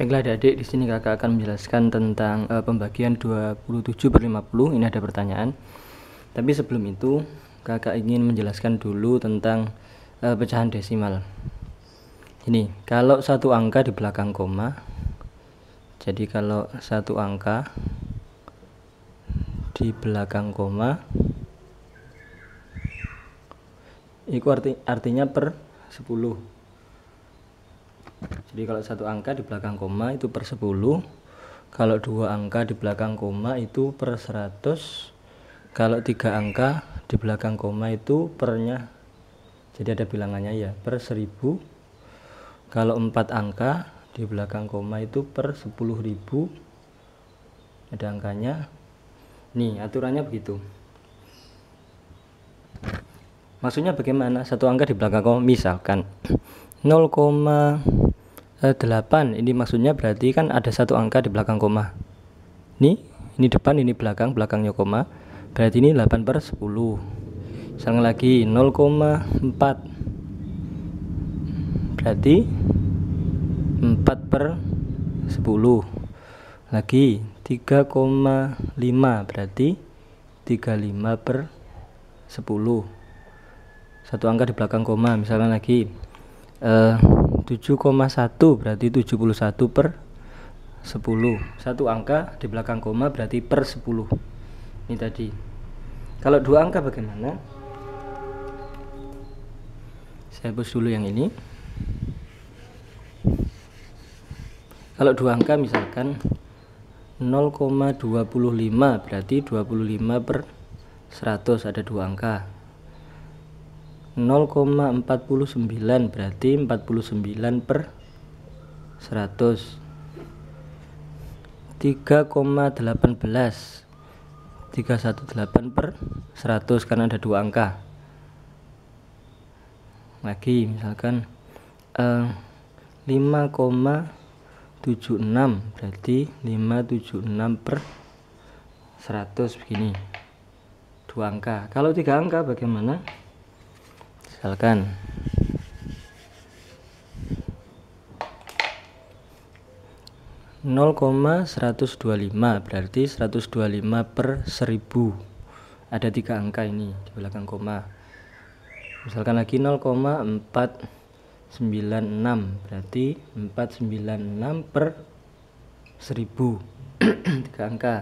Baiklah adik-adik, di sini kakak akan menjelaskan tentang uh, pembagian 27 per 50. Ini ada pertanyaan. Tapi sebelum itu, kakak ingin menjelaskan dulu tentang uh, pecahan desimal. Ini, kalau satu angka di belakang koma, jadi kalau satu angka di belakang koma, itu arti, artinya per 10 jadi kalau satu angka di belakang koma itu per 10 kalau dua angka di belakang koma itu per 100 kalau tiga angka di belakang koma itu pernya jadi ada bilangannya ya per 1000 kalau empat angka di belakang koma itu per 10.000 ada angkanya nih aturannya begitu maksudnya bagaimana satu angka di belakang koma misalkan 0, 8 eh, ini maksudnya berarti kan ada satu angka di belakang koma ini ini depan ini belakang belakangnya koma berarti ini 8 per 10 sekarang lagi 0,4 berarti 4 per 10 lagi 3,5 berarti 35 per 10 satu angka di belakang koma misalnya lagi eh, 7,1 berarti 71 per 10 satu angka di belakang koma berarti per 10 ini tadi kalau dua angka bagaimana saya hapus dulu yang ini kalau dua angka misalkan 0,25 berarti 25 per 100 ada dua angka 0,49 berarti 49 per 100 3,18 318 per 100 karena ada dua angka lagi misalkan eh, 5,76 berarti 576 per 100 begini dua angka kalau tiga angka bagaimana misalkan nol koma seratus dua lima berarti seratus dua lima per seribu ada tiga angka ini di belakang koma misalkan lagi nol empat sembilan enam berarti empat sembilan enam per seribu tiga angka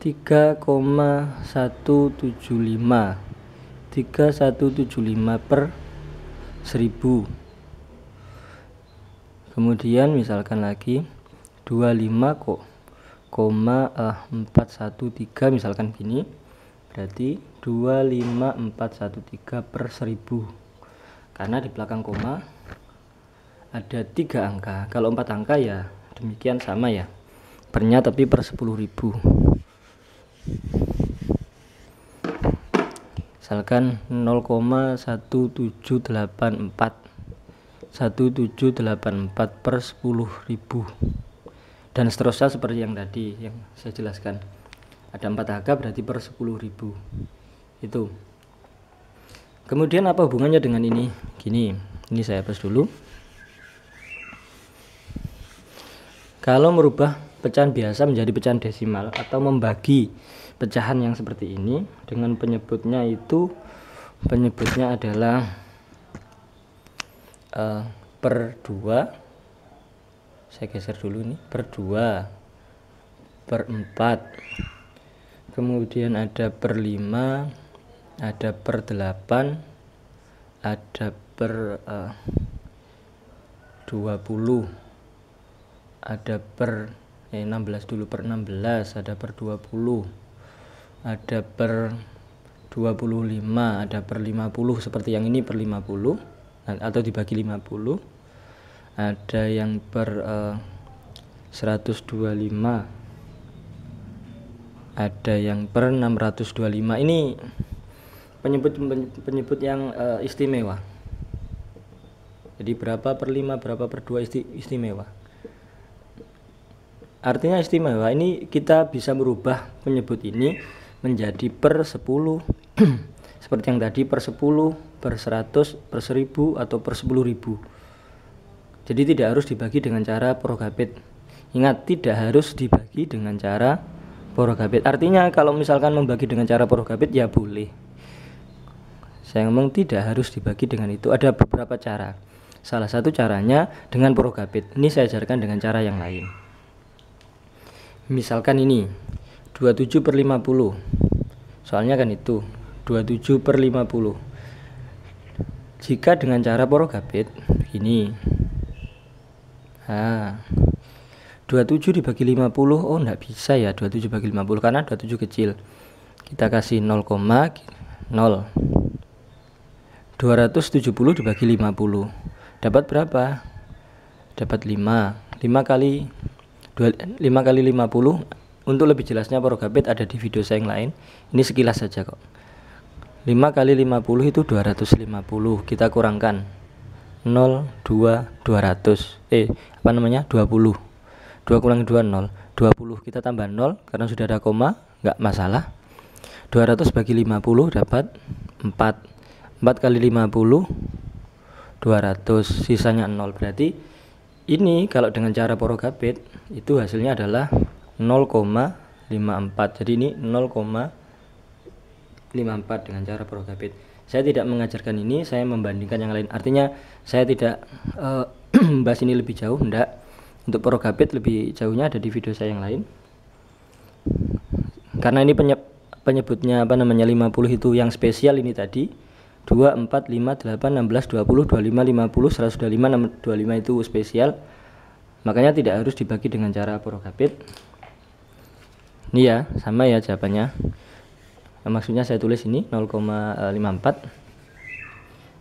3,175 3175 per 1000 kemudian misalkan lagi 25 kok koma eh, 413 misalkan gini berarti 25413 per 1000 karena di belakang koma ada tiga angka kalau empat angka ya demikian sama ya pernya tapi per 10.000 misalkan 0,1784 1784 per 10.000 dan seterusnya seperti yang tadi yang saya jelaskan ada 4 harga berarti per 10.000 itu kemudian apa hubungannya dengan ini gini ini saya hapus dulu kalau merubah pecahan biasa menjadi pecahan desimal atau membagi pecahan yang seperti ini dengan penyebutnya itu penyebutnya adalah uh, per 2 saya geser dulu nih per 2 per 4 kemudian ada per 5 ada per 8 ada per eh, uh, 20 ada per eh, 16 dulu per 16 ada per 20 ada per 25 ada per 50 seperti yang ini per 50 eh, atau dibagi 50 ada yang per eh, 125 ada yang per 625 ini penyebut penyebut yang uh, istimewa jadi berapa per 5 berapa per 2 isti, istimewa Artinya istimewa ini kita bisa merubah penyebut ini menjadi per 10 seperti yang tadi per 10, per 100, per 1000 atau per 10.000. Jadi tidak harus dibagi dengan cara porogapit. Ingat tidak harus dibagi dengan cara porogapit. Artinya kalau misalkan membagi dengan cara porogapit ya boleh. Saya ngomong tidak harus dibagi dengan itu. Ada beberapa cara. Salah satu caranya dengan porogapit. Ini saya ajarkan dengan cara yang lain misalkan ini 27 per 50 soalnya kan itu 27 per 50 jika dengan cara porogabit ini nah, 27 dibagi 50 oh enggak bisa ya 27 bagi 50 karena 27 kecil kita kasih 0,0. 270 dibagi 50 dapat berapa dapat 5 5 kali 5 kali 50 untuk lebih jelasnya porogabit ada di video saya yang lain ini sekilas saja kok 5 kali 50 itu 250 kita kurangkan 0 2 200 eh apa namanya 20 2 kurang 2 0 20 kita tambah 0 karena sudah ada koma enggak masalah 200 bagi 50 dapat 4 4 kali 50 200 sisanya 0 berarti ini kalau dengan cara porogabit itu hasilnya adalah 0,54 jadi ini 0,54 dengan cara porogabit saya tidak mengajarkan ini saya membandingkan yang lain artinya saya tidak uh, ini lebih jauh enggak untuk porogabit lebih jauhnya ada di video saya yang lain karena ini penyebutnya apa namanya 50 itu yang spesial ini tadi 2, 4, 5, 8, 16, 20, 25, 50, 125, 25 itu spesial makanya tidak harus dibagi dengan cara porokapit ini ya sama ya jawabannya nah, maksudnya saya tulis ini 0,54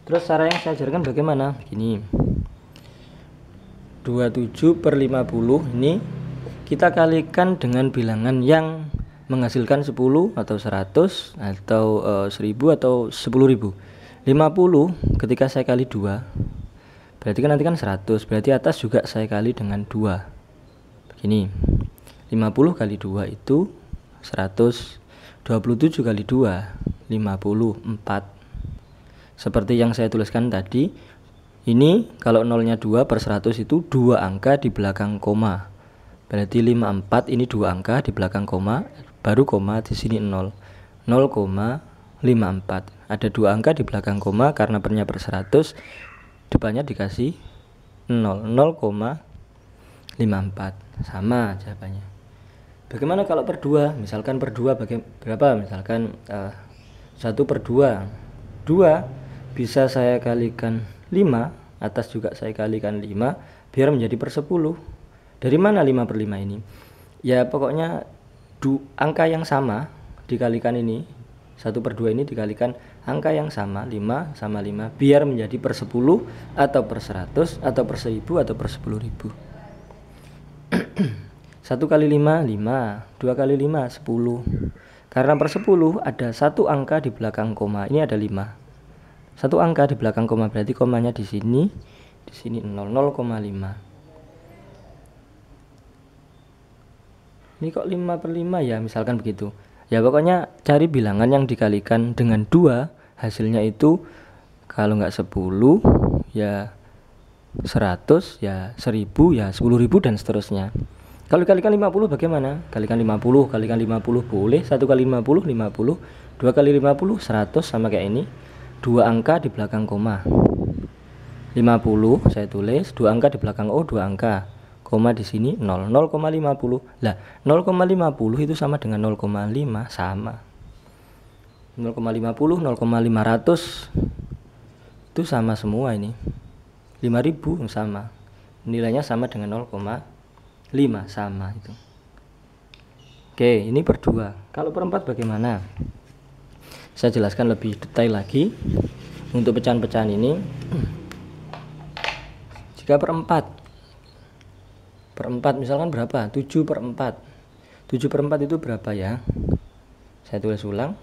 terus cara yang saya ajarkan bagaimana gini 27 per 50 ini kita kalikan dengan bilangan yang menghasilkan 10 atau 100 atau e, eh, 1000 atau 10.000 50 ketika saya kali 2 berarti kan nanti kan 100 berarti atas juga saya kali dengan 2 begini 50 kali 2 itu 100 27 kali 2 54 seperti yang saya tuliskan tadi ini kalau nolnya 2 per 100 itu dua angka di belakang koma berarti 54 ini dua angka di belakang koma baru koma di sini 0 0, 54 ada dua angka di belakang koma karena pernya per 100 depannya dikasih 0 0,54 sama jawabannya bagaimana kalau per 2 misalkan per 2 baga- berapa misalkan uh, eh, 1 per 2 2 bisa saya kalikan 5 atas juga saya kalikan 5 biar menjadi per 10 dari mana 5 per 5 ini ya pokoknya du angka yang sama dikalikan ini 1 per 2 ini dikalikan angka yang sama 5 sama 5 biar menjadi per 10 atau per 100 atau per 1000 atau per 10.000 1 kali 5 5 2 kali 5 10 karena per 10 ada satu angka di belakang koma ini ada 5 satu angka di belakang koma berarti komanya di sini di sini 0,5 ini kok 5 per 5 ya misalkan begitu ya pokoknya cari bilangan yang dikalikan dengan dua hasilnya itu kalau nggak 10 ya 100 ya 1000 ya 10.000 dan seterusnya kalau kalikan 50 bagaimana kalikan 50 kalikan 50 boleh 1 kali 50 50 2 kali 50 100 sama kayak ini dua angka di belakang koma 50 saya tulis dua angka di belakang O dua angka koma di sini 0 0,50 lah 0,50 itu sama dengan 0,5 sama 0,50 0,500 itu sama semua ini 5000 sama nilainya sama dengan 0,5 sama itu oke ini per 2 kalau perempat bagaimana saya jelaskan lebih detail lagi untuk pecahan-pecahan ini jika perempat per 4 misalkan berapa 7 per 4 7 per 4 itu berapa ya saya tulis ulang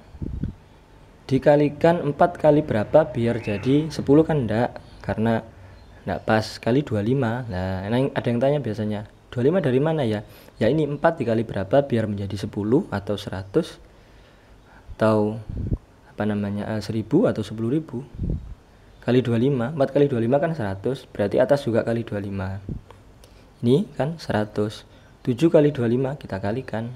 dikalikan 4 kali berapa biar jadi 10 kan enggak karena enggak pas kali 25 nah ada yang tanya biasanya 25 dari mana ya ya ini 4 dikali berapa biar menjadi 10 atau 100 atau apa namanya 1000 eh, atau 10000 kali 25 4 kali 25 kan 100 berarti atas juga kali 25 ini kan 100 7 kali 25 kita kalikan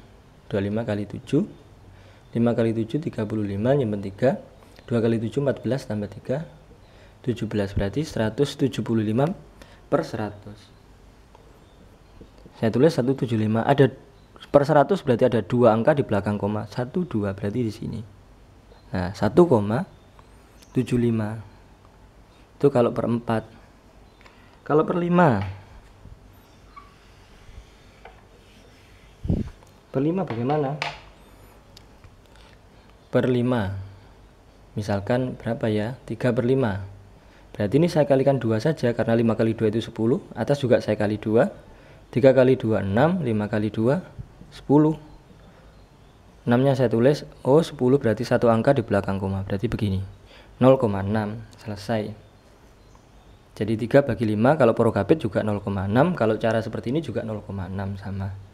25 kali 7 5 kali 7 35 nyimpen 3 2 kali 7 14 tambah 3 17 berarti 175 per 100 saya tulis 175 ada per 100 berarti ada dua angka di belakang koma 12 berarti di sini nah 1,75 itu kalau per 4 kalau per 5 berlima bagaimana berlima misalkan berapa ya 3 per 5 berarti ini saya kalikan 2 saja karena 5 kali 2 itu 10 atas juga saya kali 2 3 kali 2 6 5 kali 2 10 6 nya saya tulis oh 10 berarti satu angka di belakang koma berarti begini 0,6 selesai jadi 3 bagi 5 kalau porogabit juga 0,6 kalau cara seperti ini juga 0,6 sama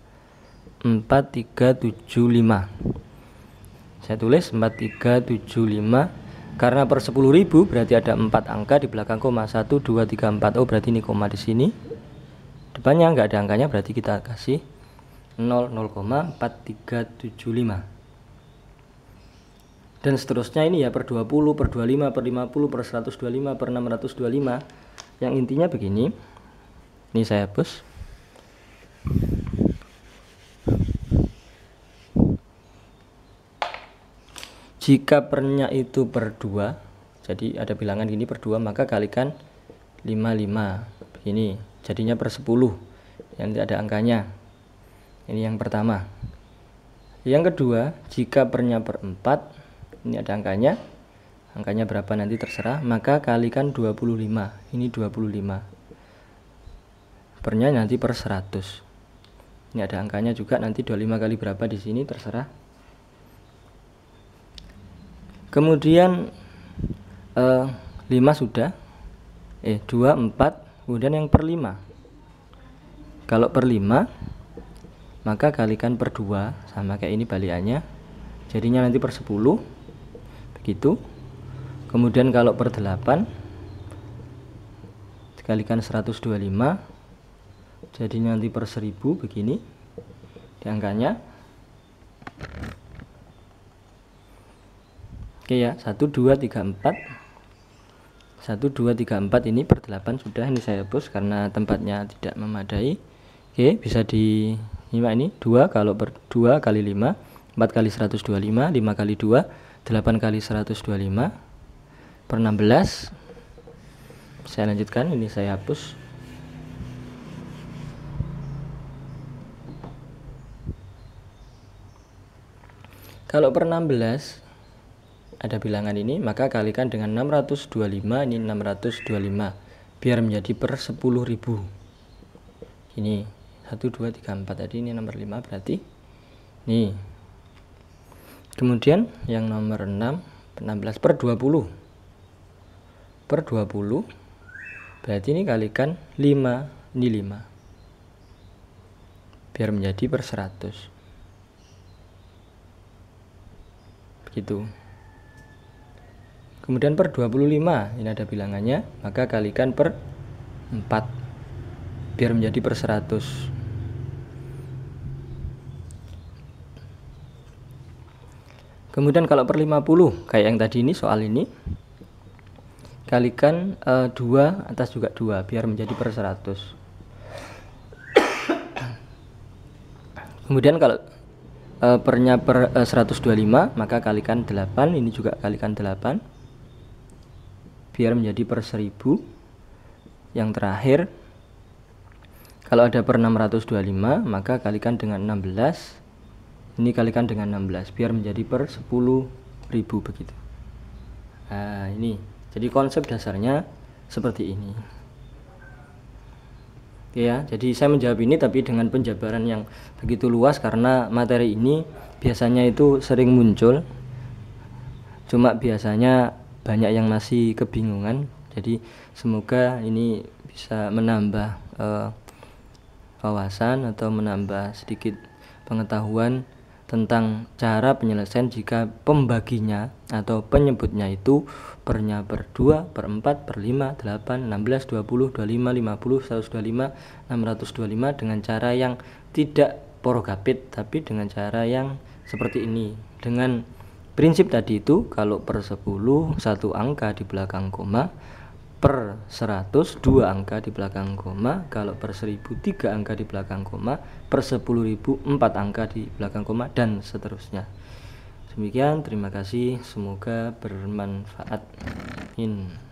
4375 saya tulis 4375 karena per 10.000 berarti ada 4 angka di belakang koma 1 2 3 4 oh berarti ini koma di sini depannya nggak ada angkanya berarti kita kasih 0,4375 dan seterusnya ini ya per 20 per 25 per 50 per 125 per 625 yang intinya begini ini saya hapus jika pernya itu per 2 jadi ada bilangan gini per 2 maka kalikan 55 begini jadinya per 10 yang ada angkanya ini yang pertama yang kedua jika pernya per 4 ini ada angkanya angkanya berapa nanti terserah maka kalikan 25 ini 25 pernya nanti per 100 ini ada angkanya juga nanti 25 kali berapa di sini terserah kemudian eh, 5 sudah eh 2 4 kemudian yang per 5 kalau per 5 maka kalikan per 2 sama kayak ini baliannya. jadinya nanti per 10 begitu kemudian kalau per 8 dikalikan 125 jadi nanti per seribu begini di angkanya oke ya 1 2 3 4 1 2 3 4 ini per 8 sudah ini saya hapus karena tempatnya tidak memadai oke bisa di ini 2 kalau per 2 kali 5 4 kali 125 5 kali 2 8 kali 125 per 16 saya lanjutkan ini saya hapus Kalau per 16 ada bilangan ini, maka kalikan dengan 625 ini 625 biar menjadi per 10.000. Ini 1 2 3 4 tadi ini nomor 5 berarti nih. Kemudian yang nomor 6 16 per 20. Per 20 berarti ini kalikan 5 ini 5 biar menjadi per 100 gitu. Kemudian per 25 ini ada bilangannya, maka kalikan per 4 biar menjadi per 100. Kemudian kalau per 50 kayak yang tadi ini soal ini kalikan e, eh, 2 atas juga 2 biar menjadi per 100. Kemudian kalau e, pernya per e, eh, 125 maka kalikan 8 ini juga kalikan 8 biar menjadi per 1000 yang terakhir kalau ada per 625 maka kalikan dengan 16 ini kalikan dengan 16 biar menjadi per 10.000 begitu nah ini jadi konsep dasarnya seperti ini ya jadi saya menjawab ini tapi dengan penjabaran yang begitu luas karena materi ini biasanya itu sering muncul cuma biasanya banyak yang masih kebingungan jadi semoga ini bisa menambah uh, wawasan atau menambah sedikit pengetahuan tentang cara penyelesaian jika pembaginya atau penyebutnya itu pernya per 2, per 4, per 5, 8, 16, 20, 25, 50, 125, 625 dengan cara yang tidak porogapit tapi dengan cara yang seperti ini dengan prinsip tadi itu kalau per 10 satu angka di belakang koma per 100 dua angka di belakang koma kalau per 1000 tiga angka di belakang koma per 10.000 empat angka di belakang koma dan seterusnya demikian terima kasih semoga bermanfaat in